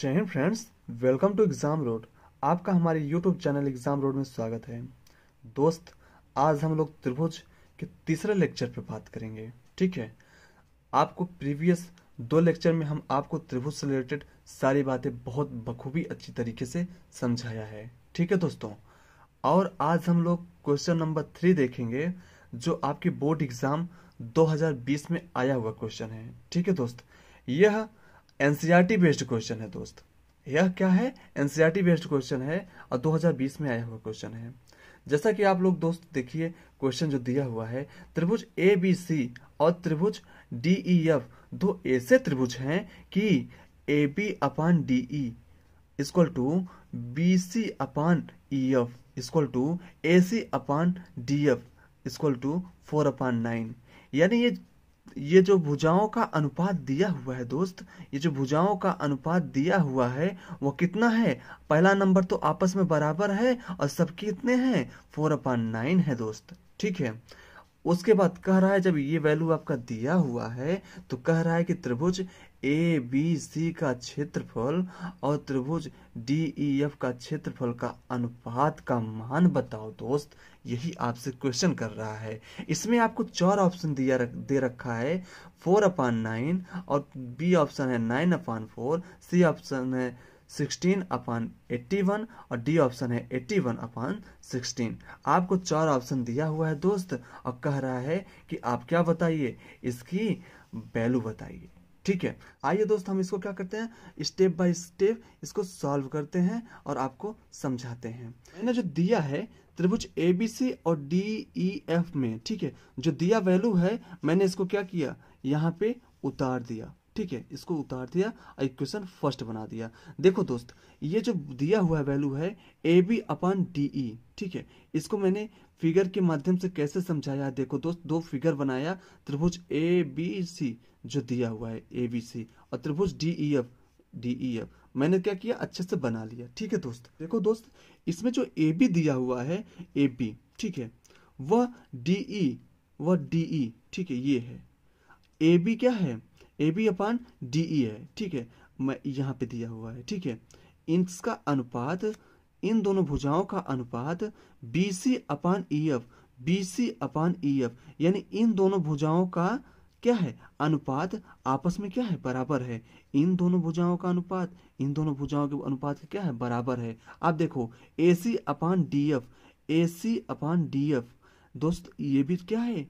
जय हिंद friends welcome to exam road आपका हमारे यूट्यूब चैनल एग्ज़ाम रोड में स्वागत है दोस्त आज हम लोग त्रिभुज के तीसरे लेक्चर पर बात करेंगे ठीक है आपको प्रीवियस दो लेक्चर में हम आपको त्रिभुज से रिलेटेड सारी बातें बहुत बखूबी अच्छी तरीके से समझाया है ठीक है दोस्तों और आज हम लोग क्वेश्चन नंबर थ्री देखेंगे जो आपके बोर्ड एग्ज़ाम 2020 में आया हुआ क्वेश्चन है ठीक है दोस्त यह एनसीईआरटी बेस्ड क्वेश्चन है दोस्त यह क्या है एनसीईआरटी बेस्ड क्वेश्चन है और 2020 में आया हुआ क्वेश्चन है जैसा कि आप लोग दोस्त देखिए क्वेश्चन जो दिया हुआ है त्रिभुज ए बी सी और त्रिभुज डी ई एफ दो ऐसे त्रिभुज हैं कि A B upon D E equal to B C upon E F equal to A C upon D F equal to four upon nine यानी ये ये जो भुजाओं का अनुपात दिया हुआ है दोस्त ये जो भुजाओं का अनुपात दिया हुआ है वो कितना है पहला नंबर तो आपस में बराबर है और सब कितने हैं फोर अपॉन नाइन है दोस्त ठीक है उसके बाद कह रहा है जब ये वैल्यू आपका दिया हुआ है तो कह रहा है कि त्रिभुज ए बी सी का क्षेत्रफल और त्रिभुज डी ई एफ का क्षेत्रफल का अनुपात का मान बताओ दोस्त यही आपसे क्वेश्चन कर रहा है इसमें आपको चार ऑप्शन दिया रख, दे रखा है फोर अपान नाइन और बी ऑप्शन है nine upon four C option है सिक्सटीन अपान एट्टी वन और डी ऑप्शन है एट्टी वन अपान सिक्सटीन आपको चार ऑप्शन दिया हुआ है दोस्त और कह रहा है कि आप क्या बताइए इसकी वैल्यू बताइए ठीक है आइए दोस्त हम इसको क्या करते हैं स्टेप बाय स्टेप इसको सॉल्व करते हैं और आपको समझाते हैं मैंने जो दिया है त्रिभुज ए बी सी और डी ई एफ में ठीक है जो दिया वैल्यू है मैंने इसको क्या किया यहाँ पे उतार दिया ठीक है इसको उतार दिया और इक्वेशन फर्स्ट बना दिया देखो दोस्त ये जो दिया हुआ वैल्यू है A B upon D E ठीक है इसको मैंने फिगर के माध्यम से कैसे समझाया देखो दोस्त दो फिगर बनाया त्रिभुज ए बी सी जो दिया हुआ है ए बी सी और त्रिभुज D E F D E F मैंने क्या किया अच्छे से बना लिया ठीक है दोस्त देखो दोस्त इसमें जो ए बी दिया हुआ है ए बी ठीक है वह डी ई e, वह डी ई e, ठीक है ये है ए बी क्या है ए बी अपान डी ई है ठीक है मैं यहाँ पे दिया हुआ है ठीक है इसका अनुपात इन दोनों भुजाओं का अनुपात B C upon E F B C upon E F यानी इन दोनों भुजाओं का क्या है अनुपात आपस में क्या है बराबर है इन दोनों भुजाओं का अनुपात इन दोनों भुजाओं के अनुपात क्या है बराबर है आप देखो A C upon D F A C upon D F दोस्त ये भी क्या है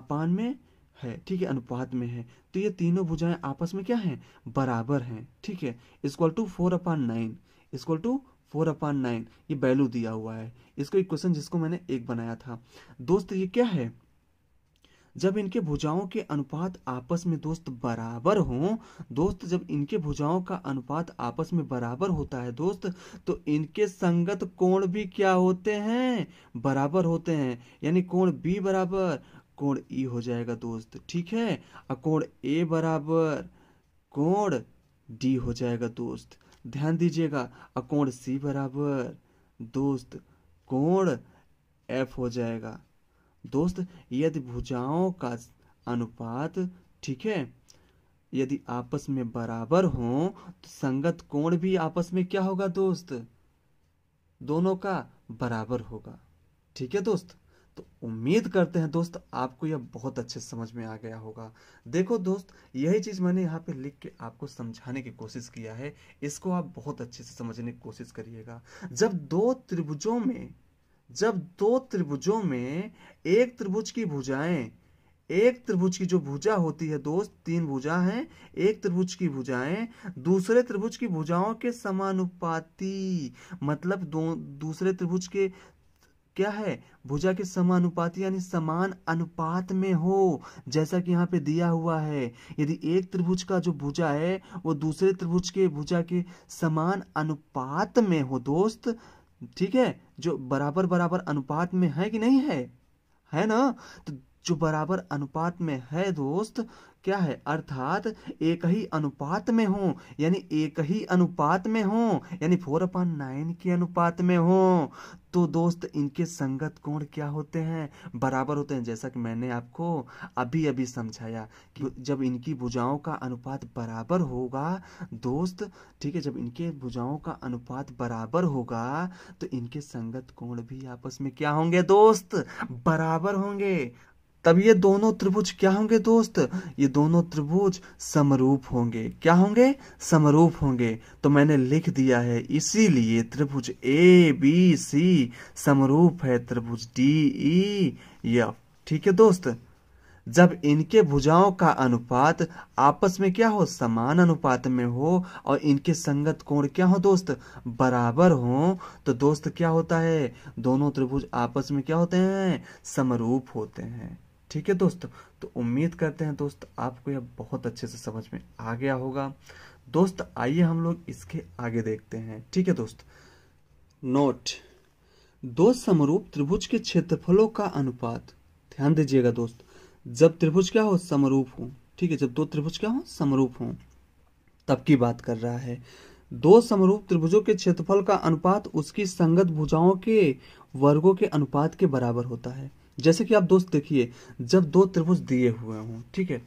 अपान में है ठीक है अनुपात में है तो ये तीनों भुजाएं आपस में क्या है बराबर हैं ठीक है equal to four upon nine equal to four upon nine ये वैल्यू दिया हुआ है इसको इक्वेशन जिसको मैंने एक बनाया था दोस्त ये क्या है जब इनके भुजाओं के अनुपात आपस में दोस्त बराबर हो दोस्त जब इनके भुजाओं का अनुपात आपस में बराबर होता है दोस्त तो इनके संगत कोण भी क्या होते हैं बराबर होते हैं यानी कोण बी बराबर कोण ई हो जाएगा दोस्त ठीक है और कोण ए बराबर कोण डी हो जाएगा दोस्त ध्यान दीजिएगा और कोण सी बराबर दोस्त कोण एफ हो जाएगा दोस्त यदि भुजाओं का अनुपात ठीक है यदि आपस में बराबर हो तो संगत कोण भी आपस में क्या होगा दोस्त दोनों का बराबर होगा ठीक है दोस्त तो उम्मीद करते हैं दोस्त आपको यह बहुत अच्छे समझ में आ गया होगा देखो दोस्त यही चीज़ मैंने यहाँ पे लिख के आपको समझाने की कोशिश किया है इसको आप बहुत अच्छे से समझने की कोशिश करिएगा जब दो त्रिभुजों में जब दो त्रिभुजों में एक त्रिभुज की भुजाएं एक त्रिभुज की जो भुजा होती है दोस्त तीन भुजा है एक त्रिभुज की भुजाएं दूसरे त्रिभुज की भुजाओं के समानुपाती मतलब दो दूसरे त्रिभुज के क्या है भुजा के समानुपाती यानी समान अनुपात में हो जैसा कि यहाँ पे दिया हुआ है यदि एक त्रिभुज का जो भुजा है वो दूसरे त्रिभुज के भुजा के समान अनुपात में हो दोस्त ठीक है जो बराबर बराबर अनुपात में है कि नहीं है है ना तो जो बराबर अनुपात में है दोस्त क्या है अर्थात एक ही अनुपात में हो यानी एक ही अनुपात में हो यानी फोर अपॉन नाइन के अनुपात में हो तो दोस्त इनके संगत कोण क्या होते हैं बराबर होते हैं जैसा कि मैंने आपको अभी अभी समझाया कि जब इनकी भुजाओं का अनुपात बराबर होगा दोस्त ठीक है जब इनके भुजाओं का अनुपात बराबर होगा तो इनके संगत कोण भी आपस में क्या होंगे दोस्त बराबर होंगे तब ये दोनों त्रिभुज क्या होंगे दोस्त ये दोनों त्रिभुज समरूप होंगे क्या होंगे समरूप होंगे तो मैंने लिख दिया है इसीलिए त्रिभुज ए बी सी समरूप है त्रिभुज डी ई एफ ठीक है दोस्त जब इनके भुजाओं का अनुपात आपस में क्या हो समान अनुपात में हो और इनके संगत कोण क्या हो दोस्त बराबर हो तो दोस्त क्या होता है दोनों त्रिभुज आपस में क्या होते हैं समरूप होते हैं ठीक है दोस्त तो उम्मीद करते हैं दोस्त आपको यह बहुत अच्छे से समझ में आ गया होगा दोस्त आइए हम लोग इसके आगे देखते हैं ठीक है दोस्त नोट दो समरूप त्रिभुज के क्षेत्रफलों का अनुपात ध्यान दीजिएगा दोस्त जब त्रिभुज क्या हो समरूप हो ठीक है जब दो त्रिभुज क्या हो समरूप हो तब की बात कर रहा है दो समरूप त्रिभुजों के क्षेत्रफल का अनुपात उसकी संगत भुजाओं के वर्गों के अनुपात के बराबर होता है जैसे कि आप दोस्त देखिए जब दो त्रिभुज दिए हुए हों ठीक है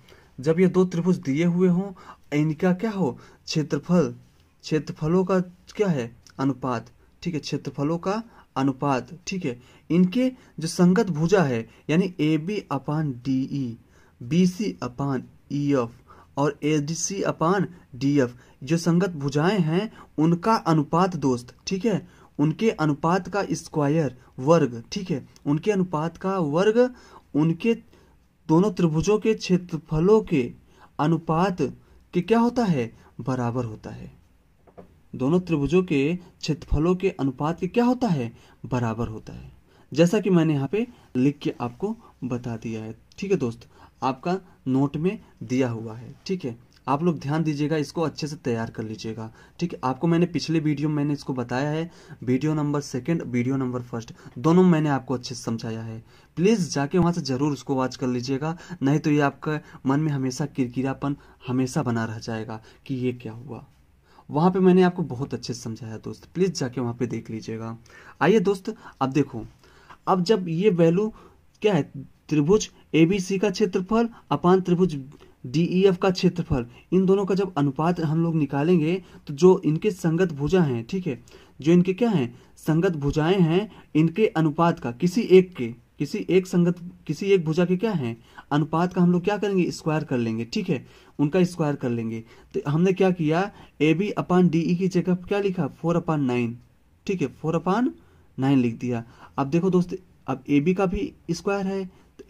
जब ये दो त्रिभुज दिए हुए हों इनका क्या हो क्षेत्रफल क्षेत्रफलों का क्या है अनुपात ठीक है क्षेत्रफलों का अनुपात ठीक है इनके जो संगत भुजा है यानी A B upon D E B C upon E e, F और A D C upon D F जो संगत भुजाएं हैं उनका अनुपात दोस्त ठीक है उनके अनुपात का स्क्वायर वर्ग ठीक है उनके अनुपात का वर्ग उनके दोनों त्रिभुजों के क्षेत्रफलों के अनुपात के क्या होता है बराबर होता है दोनों त्रिभुजों के क्षेत्रफलों के अनुपात के क्या होता है बराबर होता है जैसा कि मैंने यहाँ पे लिख के आपको बता दिया है ठीक है दोस्त आपका नोट में दिया हुआ है ठीक है आप लोग ध्यान दीजिएगा इसको अच्छे से तैयार कर लीजिएगा ठीक है आपको मैंने पिछले वीडियो में मैंने इसको बताया है video number second video number first दोनों मैंने आपको अच्छे से समझाया है प्लीज़ जाके वहां से ज़रूर उसको वॉच कर लीजिएगा नहीं तो ये आपका मन में हमेशा किरकिरापन हमेशा बना रह जाएगा कि ये क्या हुआ वहां पर मैंने आपको बहुत अच्छे से समझाया दोस्त प्लीज़ जाके वहां पे देख लीजिएगा आइए दोस्त अब देखो अब जब ये वैल्यू क्या है त्रिभुज एबीसी का क्षेत्रफल अपान त्रिभुज डी e का क्षेत्रफल इन दोनों का जब अनुपात हम लोग निकालेंगे तो जो इनके संगत भुजा हैं ठीक है जो इनके क्या हैं संगत भुजाएं हैं इनके अनुपात का किसी एक के किसी एक संगत किसी एक भुजा के क्या हैं अनुपात का हम लोग क्या करेंगे स्क्वायर कर लेंगे ठीक है उनका स्क्वायर कर लेंगे तो हमने क्या किया A B upon D e की जगह क्या लिखा फोर अपान नाइन ठीक है फोर अपान नाइन लिख दिया अब देखो दोस्त अब ए बी का भी स्क्वायर है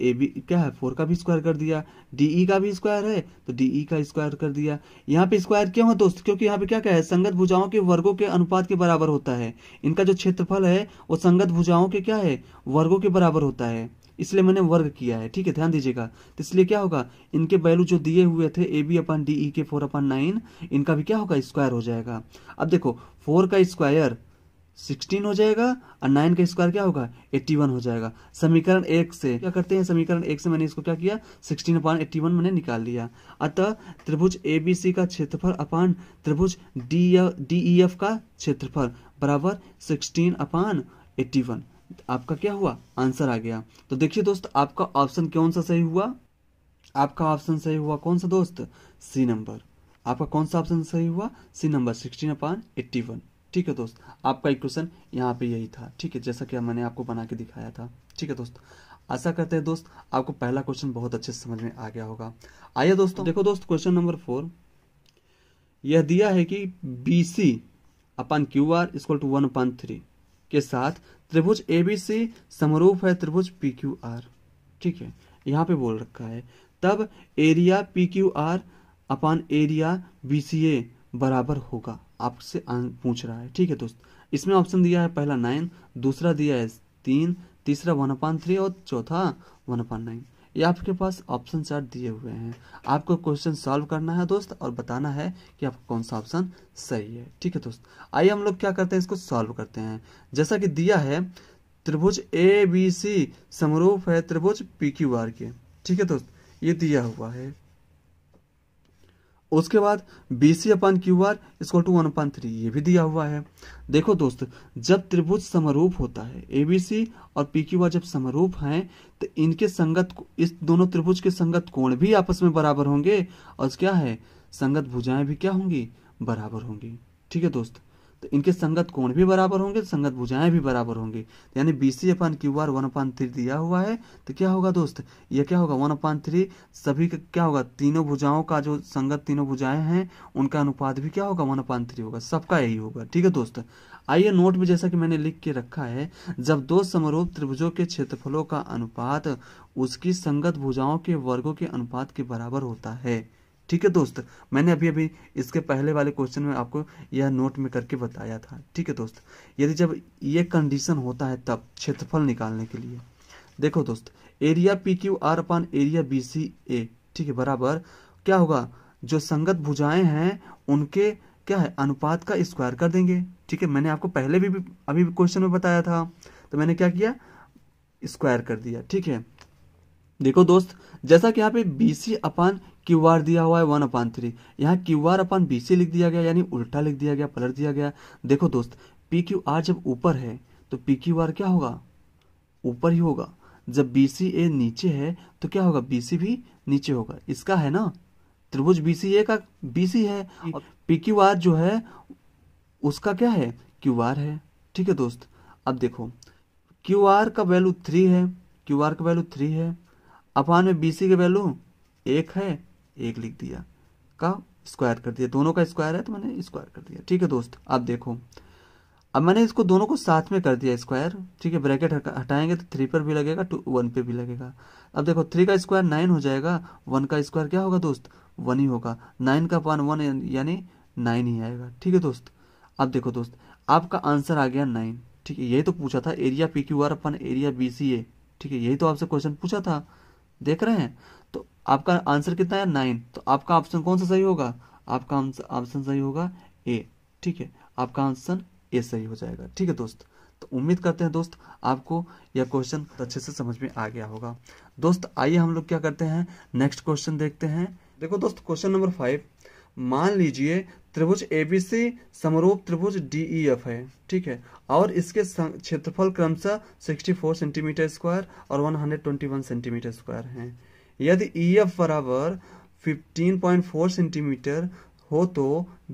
ए बी क्या है फोर का भी स्क्वायर कर दिया डी ई e का भी स्क्वायर है तो डी ई e का स्क्वायर कर दिया यहाँ पे स्क्वायर क्यों है दोस्त क्योंकि यहाँ पे क्या क्या है संगत भुजाओं के वर्गों के अनुपात के बराबर होता है इनका जो क्षेत्रफल है वो संगत भुजाओं के क्या है वर्गों के बराबर होता है इसलिए मैंने वर्ग किया है ठीक है ध्यान दीजिएगा तो इसलिए क्या होगा इनके वैल्यू जो दिए हुए थे A B upon D E के फोर अपन नाइन इनका भी क्या होगा स्क्वायर हो जाएगा अब देखो फोर का स्क्वायर सिक्सटीन हो जाएगा और नाइन का स्क्वायर क्या होगा एट्टी वन हो जाएगा समीकरण एक से क्या करते हैं समीकरण एक से मैंने इसको क्या किया सिक्सटीन अपान एट्टी वन मैंने निकाल लिया अतः त्रिभुज ए बी सी का क्षेत्रफल अपान त्रिभुज डी डी ई एफ का क्षेत्रफल बराबर सिक्सटीन अपान एट्टी वन आपका क्या हुआ आंसर आ गया तो देखिए दोस्त आपका ऑप्शन कौन सा सही हुआ आपका ऑप्शन सही हुआ कौन सा दोस्त सी नंबर आपका कौन सा ऑप्शन सही हुआ C number sixteen upon eighty one ठीक है दोस्त आपका इक्वेशन यहाँ पे यही था ठीक है जैसा कि मैंने आपको बना के दिखाया था ठीक है दोस्त आशा करते हैं दोस्त आपको पहला क्वेश्चन बहुत अच्छे से समझ में आ गया होगा आइए दोस्तों तो- देखो दोस्त क्वेश्चन नंबर फोर यह दिया है कि B C upon Q R equal to one upon three के साथ त्रिभुज ए बी सी समरूप है त्रिभुज पी क्यू आर ठीक है यहाँ पे बोल रखा है तब area P Q R upon area B C A बराबर होगा आपसे अं- पूछ रहा है ठीक है दोस्त इसमें ऑप्शन दिया है पहला नाइन दूसरा दिया है तीन तीसरा वन अपान थ्री और चौथा वन अपान नाइन ये आपके पास ऑप्शन चार दिए हुए हैं आपको क्वेश्चन सॉल्व करना है दोस्त और बताना है कि आपका कौन सा ऑप्शन सही है ठीक है दोस्त आइए हम लोग क्या करते हैं इसको सॉल्व करते हैं जैसा कि दिया है त्रिभुज ए बी सी समरूप है त्रिभुज पी क्यू आर के ठीक है दोस्त ये दिया हुआ है उसके बाद B C upon Q R इसको टू वन अपन थ्री ये भी दिया हुआ है देखो दोस्त जब त्रिभुज समरूप होता है ए बी सी और पी क्यू आर जब समरूप हैं तो इनके संगत इस दोनों त्रिभुज के संगत कोण भी आपस में बराबर होंगे और क्या है संगत भुजाएं भी क्या होंगी बराबर होंगी ठीक है दोस्त तो इनके संगत कोण भी बराबर होंगे तो संगत भुजाएं भी बराबर होंगी तो यानी B C upon Q R one upon three दिया हुआ है तो क्या होगा दोस्त यह क्या होगा वन अपान थ्री सभी का क्या होगा तीनों भुजाओं का जो संगत तीनों भुजाएं हैं उनका अनुपात भी क्या होगा वन अपान थ्री होगा सबका यही होगा ठीक है दोस्त आइए नोट में जैसा कि मैंने लिख के रखा है जब दो समरूप त्रिभुजों के क्षेत्रफलों का अनुपात उसकी संगत भुजाओं के वर्गों के अनुपात के बराबर होता है ठीक है दोस्त मैंने अभी अभी इसके पहले वाले क्वेश्चन में आपको यह नोट में करके बताया था ठीक है दोस्त यदि जब ये कंडीशन होता है तब क्षेत्रफल निकालने के लिए देखो दोस्त area P Q R upon area B C A ठीक है बराबर क्या होगा जो संगत भुजाएं हैं उनके क्या है अनुपात का स्क्वायर कर देंगे ठीक है मैंने आपको पहले भी, भी अभी क्वेश्चन में बताया था तो मैंने क्या किया स्क्वायर कर दिया ठीक है देखो दोस्त जैसा कि यहाँ पे B C upon Q R दिया हुआ है वन अपान थ्री यहाँ Q R upon B C लिख दिया गया यानी उल्टा लिख दिया गया पलट दिया गया देखो दोस्त पी क्यू आर जब ऊपर है तो पी क्यू आर क्या होगा ऊपर ही होगा जब बी सी ए नीचे है तो क्या होगा बी सी भी नीचे होगा इसका है ना त्रिभुज बी सी ए का बी सी है और पी क्यू आर जो है उसका क्या है क्यू आर है ठीक है दोस्त अब देखो क्यू आर का वैल्यू थ्री है क्यू आर का वैल्यू थ्री है अपान में बी सी का वैल्यू एक है एक लिख दिया का स्क्वायर कर दिया दोनों का स्क्वायर है तो मैंने स्क्वायर कर दिया ठीक है दोस्त आप देखो अब मैंने इसको दोनों को साथ में कर दिया स्क्वायर ठीक है ब्रैकेट हटाएंगे तो थ्री पर भी लगेगा टू वन पे भी लगेगा अब देखो थ्री का स्क्वायर नाइन हो जाएगा वन का स्क्वायर क्या होगा दोस्त वन ही होगा नाइन का वन वन यानी नाइन ही आएगा ठीक है दोस्त अब देखो दोस्त आपका आंसर आ गया नाइन ठीक है यही तो पूछा था area P Q R upon area B C A ठीक है यही तो आपसे क्वेश्चन पूछा था देख रहे हैं तो आपका आंसर कितना है नाइन तो आपका ऑप्शन कौन सा सही होगा आपका ऑप्शन सही होगा ए ठीक है आपका ऑप्शन ए सही हो जाएगा ठीक है दोस्त तो उम्मीद करते हैं दोस्त आपको यह क्वेश्चन अच्छे से समझ में आ गया होगा दोस्त आइए हम लोग क्या करते हैं नेक्स्ट क्वेश्चन देखते हैं देखो दोस्त क्वेश्चन नंबर फाइव मान लीजिए त्रिभुज एबीसी समरूप त्रिभुज डीईएफ है ठीक है और इसके क्षेत्रफल क्रमशः 64 सेंटीमीटर स्क्वायर और 121 सेंटीमीटर स्क्वायर है यदि ई e एफ बराबर फिफ्टीन पॉइंट फोर सेंटीमीटर हो तो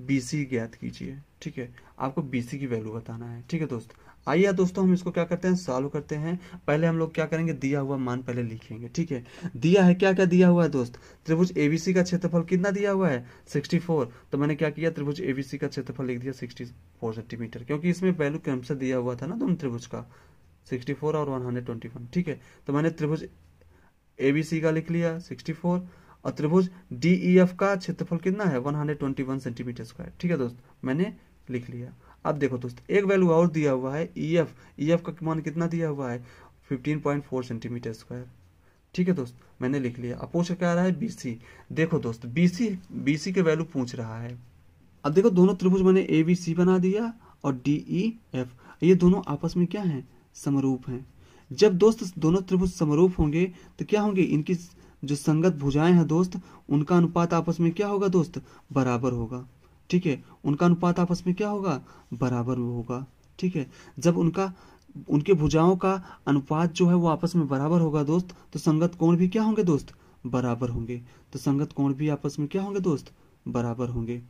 बी सी ज्ञात कीजिए ठीक है आपको बी सी की वैल्यू बताना है ठीक है दोस्त आइए दोस्तों हम इसको क्या करते हैं सॉल्व करते हैं पहले हम लोग क्या करेंगे दिया हुआ मान पहले लिखेंगे ठीक है दिया है क्या क्या दिया हुआ है दोस्त त्रिभुज एबीसी का क्षेत्रफल कितना दिया हुआ है 64 तो मैंने क्या किया त्रिभुज एबीसी का क्षेत्रफल लिख दिया 64 सेंटीमीटर क्योंकि इसमें वैल्यू क्रम से दिया हुआ था ना दोनों तो त्रिभुज का सिक्सटी और वन ठीक है तो मैंने त्रिभुज एबीसी का लिख लिया 64 और त्रिभुज डीईएफ e का क्षेत्रफल कितना है 121 सेंटीमीटर स्क्वायर ठीक है दोस्त मैंने लिख लिया अब देखो दोस्त एक वैल्यू और दिया हुआ है ई एफ ई एफ का मान कितना दिया हुआ है 15.4 सेंटीमीटर स्क्वायर ठीक है दोस्त मैंने लिख लिया अब पूछ क्या रहा है बीसी देखो दोस्त बीसी बीसी के वैल्यू पूछ रहा है अब देखो दोनों त्रिभुज मैंने ए बी सी बना दिया और डी ई एफ ये दोनों आपस में क्या है समरूप हैं जब दोस्त दोनों त्रिभुज समरूप होंगे तो क्या होंगे इनकी जो संगत भुजाएं हैं दोस्त उनका अनुपात आपस में क्या होगा दोस्त बराबर होगा ठीक है उनका अनुपात आपस में क्या होगा बराबर होगा ठीक है जब उनका उनके भुजाओं का अनुपात जो है वो आपस में बराबर होगा दोस्त तो संगत कोण भी क्या होंगे दोस्त बराबर होंगे तो संगत कोण भी आपस में क्या होंगे दोस्त बराबर होंगे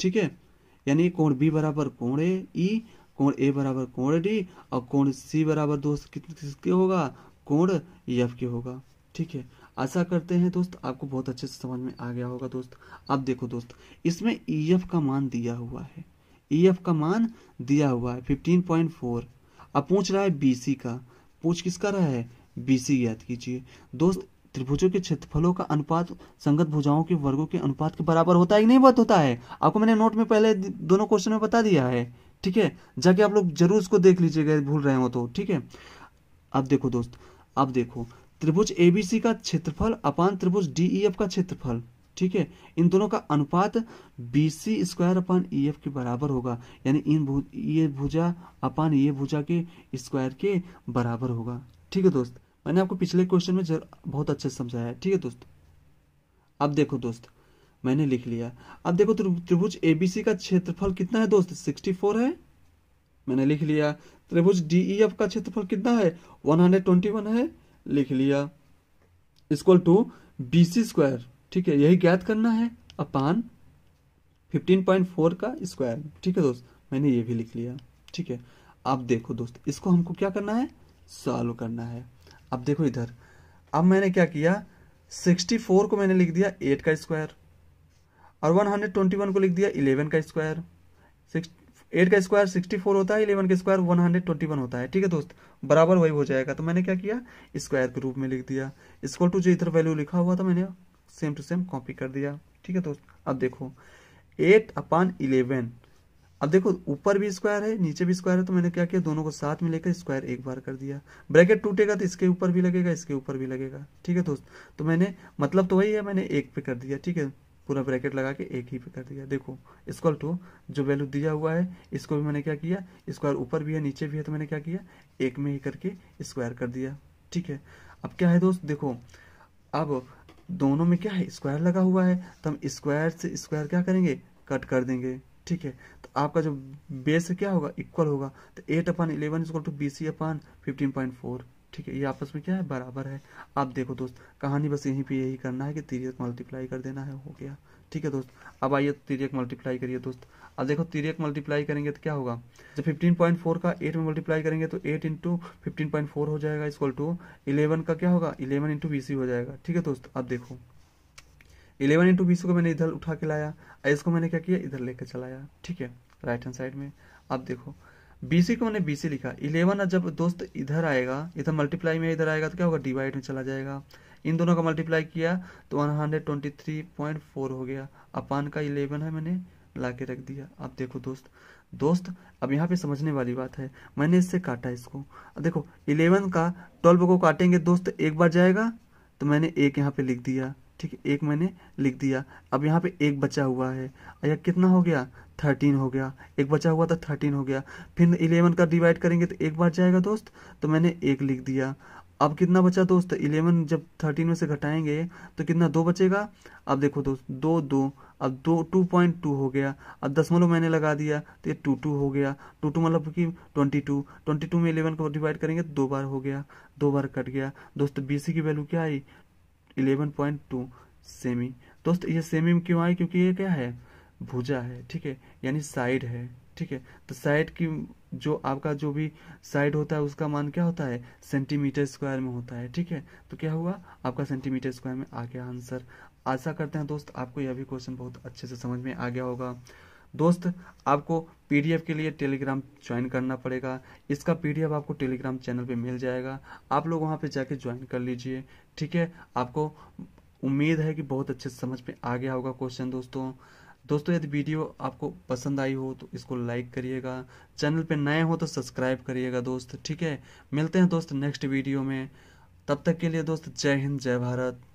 ठीक है यानी कोण बी बराबर कोण ए ई कोण ए बराबर कोण डी और कोण सी बराबर दोस्त किसके होगा कोण एफ के होगा ठीक है आशा करते हैं दोस्त आपको बहुत अच्छे से समझ में आ गया होगा दोस्त अब देखो दोस्त इसमें ई e एफ का मान दिया हुआ है ई e एफ का मान दिया हुआ है फिफ्टीन पॉइंट फोर अब पूछ रहा है बी सी का पूछ किसका रहा है बी सी याद कीजिए दोस्त त्रिभुजों के क्षेत्रफलों का अनुपात संगत भुजाओं के वर्गों के अनुपात के बराबर होता है कि नहीं बात होता है आपको मैंने नोट में पहले दोनों क्वेश्चन में बता दिया है ठीक है जाके आप लोग जरूर उसको देख लीजिएगा भूल रहे हो तो ठीक है अब देखो दोस्त अब देखो त्रिभुज एबीसी का क्षेत्रफल अपान त्रिभुज डीईएफ e का क्षेत्रफल ठीक है इन दोनों का अनुपात B C square upon E F के बराबर होगा यानी इन भु, ये भुजा अपान ये भुजा के स्क्वायर के बराबर होगा ठीक है दोस्त मैंने आपको पिछले क्वेश्चन में बहुत अच्छे से समझाया ठीक है दोस्त अब देखो दोस्त मैंने लिख लिया अब देखो त्रिभुज एबीसी का क्षेत्रफल कितना है दोस्त 64 है मैंने लिख लिया त्रिभुज डीईएफ e का क्षेत्रफल कितना है 121 है लिख लिया equal to B C square ठीक है यही ज्ञात करना है अपान 15.4 का स्क्वायर ठीक है दोस्त मैंने ये भी लिख लिया ठीक है अब देखो दोस्त इसको हमको क्या करना है सॉल्व करना है अब देखो इधर अब मैंने क्या किया 64 को मैंने लिख दिया 8 का स्क्वायर और 121 को लिख दिया 11 का स्क्वायर एट का स्क्वायर 64 होता है 11 का स्क्वायर 121 होता है ठीक है दोस्त बराबर वही हो जाएगा तो मैंने क्या किया स्क्वायर के रूप में लिख दिया इसक्वल टू जो इधर वैल्यू लिखा हुआ था मैंने सेम टू सेम कॉपी कर दिया ठीक है दोस्त अब देखो एट अपान इलेवन अब देखो ऊपर भी स्क्वायर है नीचे भी स्क्वायर है तो मैंने क्या किया दोनों को साथ में लेकर स्क्वायर एक बार कर दिया ब्रैकेट टूटेगा तो इसके ऊपर भी लगेगा इसके ऊपर भी लगेगा ठीक है दोस्त तो मैंने मतलब तो वही है मैंने एक पे कर दिया ठीक है पूरा ब्रैकेट लगा के एक ही पे कर दिया देखो इसक्वल टू जो वैल्यू दिया हुआ है इसको भी मैंने क्या किया स्क्वायर ऊपर भी है नीचे भी है तो मैंने क्या किया एक में ही करके स्क्वायर कर दिया ठीक है अब क्या है दोस्त देखो अब दोनों में क्या है स्क्वायर लगा हुआ है तो हम स्क्वायर से स्क्वायर क्या करेंगे कट कर देंगे ठीक है तो आपका जो बेस क्या होगा इक्वल होगा तो eight upon eleven equal to B C upon fifteen point four ठीक है ये आपस में क्या है बराबर है आप देखो दोस्त कहानी बस यहीं पे यही करना है कि तिरियक मल्टीप्लाई कर देना है हो गया ठीक है दोस्त अब आइए तिरियक मल्टीप्लाई करिए दोस्त अब देखो तिरियक मल्टीप्लाई करेंगे तो क्या होगा जब 15.4 का 8 में मल्टीप्लाई करेंगे तो 8 इंटू फिफ्टीन हो जाएगा इक्वल टू इलेवन का क्या होगा इलेवन इंटू हो जाएगा ठीक है दोस्त अब देखो इलेवन इंटू बीस को मैंने इधर उठा के लाया इसको मैंने क्या किया इधर लेकर चलाया ठीक है राइट हैंड साइड में अब देखो बीसी को मैंने बीसी लिखा इलेवन जब दोस्त इधर आएगा इधर मल्टीप्लाई में इधर आएगा तो क्या होगा डिवाइड में चला जाएगा इन दोनों का मल्टीप्लाई किया तो one hundred twenty three point four हो गया अपान का इलेवन है मैंने ला के रख दिया अब देखो दोस्त दोस्त अब यहाँ पे समझने वाली बात है मैंने इससे काटा इसको अब देखो इलेवन का ट्वेल्व को काटेंगे दोस्त एक बार जाएगा तो मैंने एक यहाँ पे लिख दिया ठीक है एक मैंने लिख दिया अब यहाँ पे एक बचा हुआ है या कितना हो गया थर्टीन हो गया एक बचा हुआ था थर्टीन हो गया फिर इलेवन का डिवाइड करेंगे तो एक बार जाएगा दोस्त तो मैंने एक लिख दिया अब कितना बचा दोस्त इलेवन जब थर्टीन में से घटाएंगे तो कितना दो बचेगा अब देखो दोस्त दो दो अब दो टू पॉइंट टू हो गया अब दसमलव मैंने लगा दिया तो ये टू टू हो गया टू टू मतलब कि ट्वेंटी टू ट्वेंटी टू में इलेवन को डिवाइड करेंगे तो दो बार हो गया दो बार कट गया दोस्त बी की वैल्यू क्या आई इलेवन पॉइंट टू सेमी दोस्त ये सेमी में क्यों आए क्योंकि ये क्या है भुजा है ठीक है यानी साइड है ठीक है तो साइड की जो आपका जो भी साइड होता है उसका मान क्या होता है सेंटीमीटर स्क्वायर में होता है ठीक है तो क्या हुआ आपका सेंटीमीटर स्क्वायर में आ गया आंसर आशा करते हैं दोस्त आपको यह भी क्वेश्चन बहुत अच्छे से समझ में आ गया होगा दोस्त आपको पीडीएफ के लिए टेलीग्राम ज्वाइन करना पड़ेगा इसका पीडीएफ आपको टेलीग्राम चैनल पे मिल जाएगा आप लोग वहाँ पे जाके ज्वाइन कर लीजिए ठीक है आपको उम्मीद है कि बहुत अच्छे समझ में आ गया होगा क्वेश्चन दोस्तों दोस्तों यदि वीडियो आपको पसंद आई हो तो इसको लाइक करिएगा चैनल पे नए हो तो सब्सक्राइब करिएगा दोस्त ठीक है मिलते हैं दोस्त नेक्स्ट वीडियो में तब तक के लिए दोस्त जय हिंद जय भारत